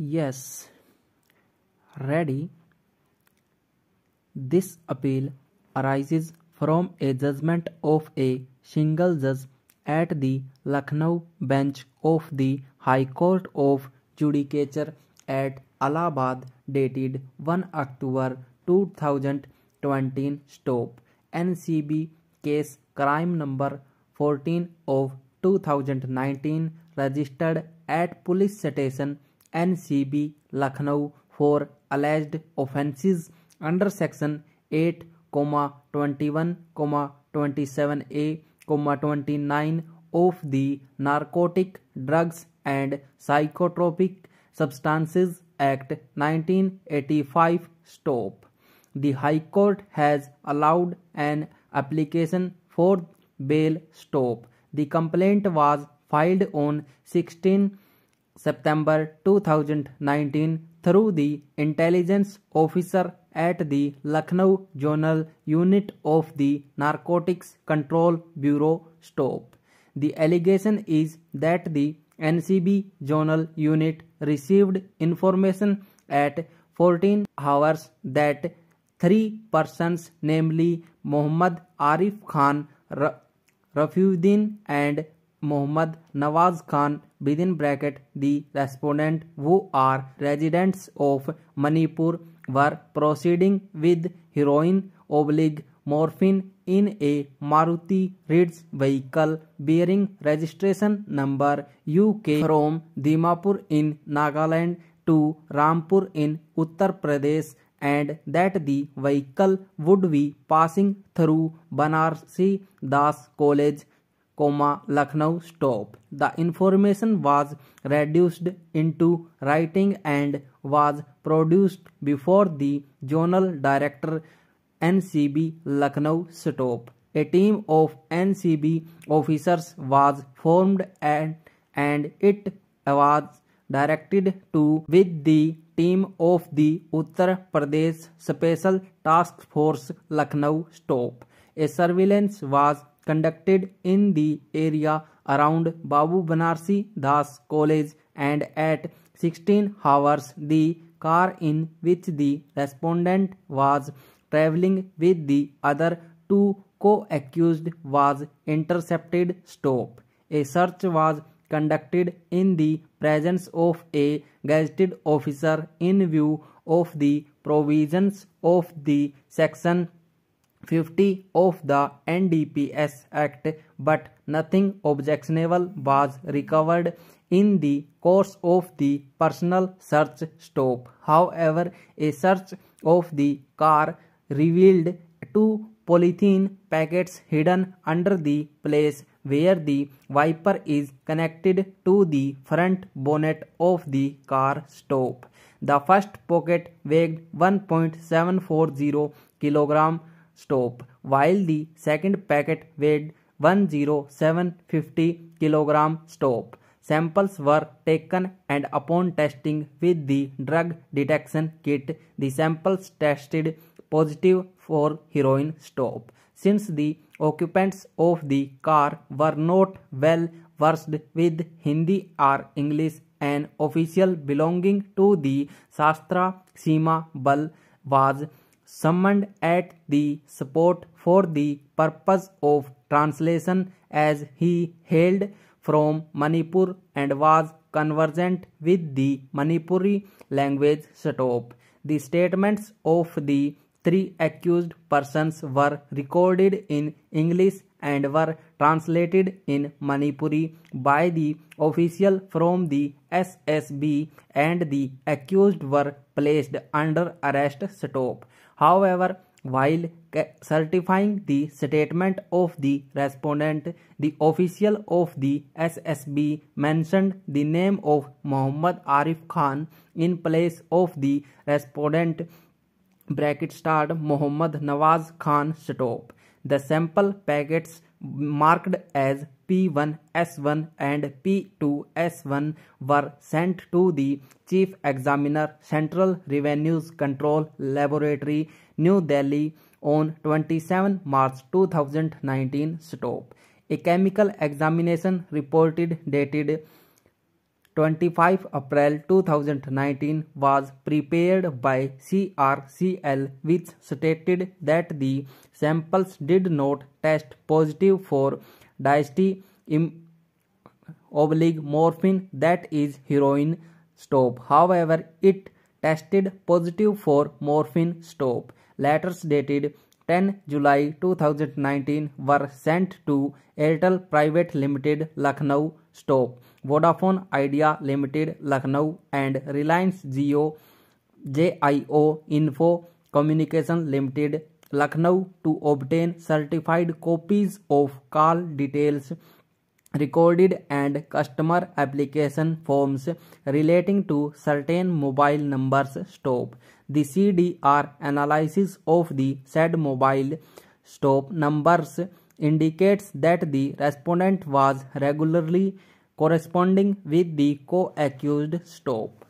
Yes, ready. This appeal arises from a judgment of a single judge at the Lucknow bench of the High Court of Judicature at Allahabad dated 1 October 2020 stop NCB case crime number 14 of 2019 registered at police station NCB Lucknow for alleged offences under section 8, 21, 27A, 29 of the Narcotic Drugs and Psychotropic Substances Act 1985 stop. The High Court has allowed an application for bail stop. The complaint was filed on 16 September 2019 through the intelligence officer at the Lucknow Zonal Unit of the Narcotics Control Bureau STOP. The allegation is that the NCB Zonal Unit received information at 14 hours that three persons namely Muhammad Arif Khan, Rafiuddin and Mohammad Nawaz Khan with in bracket the respondent who are residents of Manipur were proceeding with heroin ओबलिग morphine in a Maruti Ritz vehicle bearing registration number U K from Dimapur in Nagaland to Rampur in Uttar Pradesh and that the vehicle would be passing through Banarasi Das college comma Lucknow stop. The information was reduced into writing and was produced before the Journal director NCB Lucknow stop. A team of NCB officers was formed and, and it was directed to with the team of the Uttar Pradesh Special Task Force Lucknow stop. A surveillance was conducted in the area around Babu Banarsi Das College and at 16 hours the car in which the respondent was traveling with the other two co-accused was intercepted stop a search was conducted in the presence of a gazetted officer in view of the provisions of the section 50 of the NDPS Act, but nothing objectionable was recovered in the course of the personal search stop. However, a search of the car revealed two polythene packets hidden under the place where the wiper is connected to the front bonnet of the car stop. The first pocket weighed 1.740 kilogram stop while the second packet weighed 10750 kilogram stop samples were taken and upon testing with the drug detection kit the samples tested positive for heroin stop since the occupants of the car were not well versed with hindi or english an official belonging to the shastra seema bal was summoned at the support for the purpose of translation as he hailed from Manipur and was conversant with the Manipuri language setup. The statements of the three accused persons were recorded in English and were translated in Manipuri by the official from the SSB and the accused were placed under arrest stop. However, while certifying the statement of the respondent, the official of the SSB mentioned the name of Muhammad Arif Khan in place of the respondent bracket start Muhammad Nawaz Khan stop. The sample packets marked as P1S1 and P2S1 were sent to the Chief Examiner Central Revenue Control Laboratory New Delhi on 27 March 2019 stop. A chemical examination reported dated 25 April 2019 was prepared by CRCL which stated that the samples did not test positive for dieste oblique morphine that is heroin stop. However, it tested positive for morphine stop. Letters dated 10 July 2019 were sent to Airtel Private Limited Lucknow stop Vodafone Idea Limited Lucknow and Reliance Jio JIO Info Communication Limited Lucknow to obtain certified copies of call details recorded and customer application forms relating to certain mobile numbers stop the cdr analysis of the said mobile stop numbers indicates that the respondent was regularly corresponding with the co-accused stop.